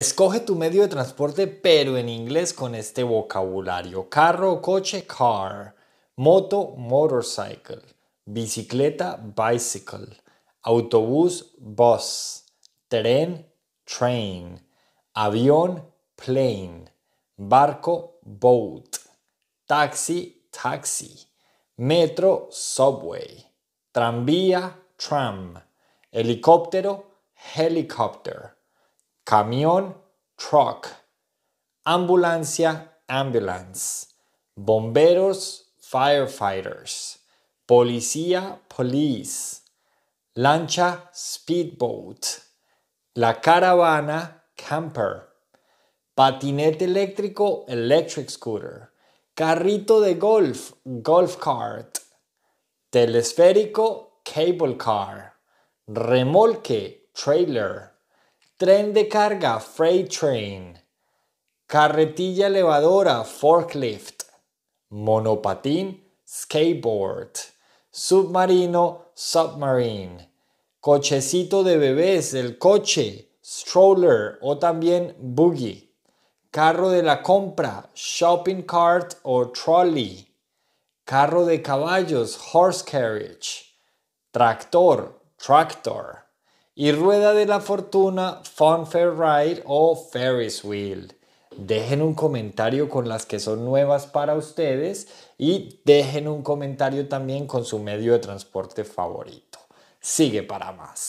Escoge tu medio de transporte pero en inglés con este vocabulario. Carro coche, car. Moto, motorcycle. Bicicleta, bicycle. Autobús, bus. Tren, train. Avión, plane. Barco, boat. Taxi, taxi. Metro, subway. Tranvía, tram. Helicóptero, helicopter camión, truck, ambulancia, ambulance, bomberos, firefighters, policía, police, lancha, speedboat, la caravana, camper, patinete eléctrico, electric scooter, carrito de golf, golf cart, telesférico, cable car, remolque, trailer, Tren de carga, freight train. Carretilla elevadora, forklift. Monopatín, skateboard. Submarino, submarine. Cochecito de bebés, el coche, stroller o también buggy. Carro de la compra, shopping cart o trolley. Carro de caballos, horse carriage. Tractor, tractor y rueda de la fortuna, Funfair Ride o Ferris Wheel. Dejen un comentario con las que son nuevas para ustedes y dejen un comentario también con su medio de transporte favorito. Sigue para más.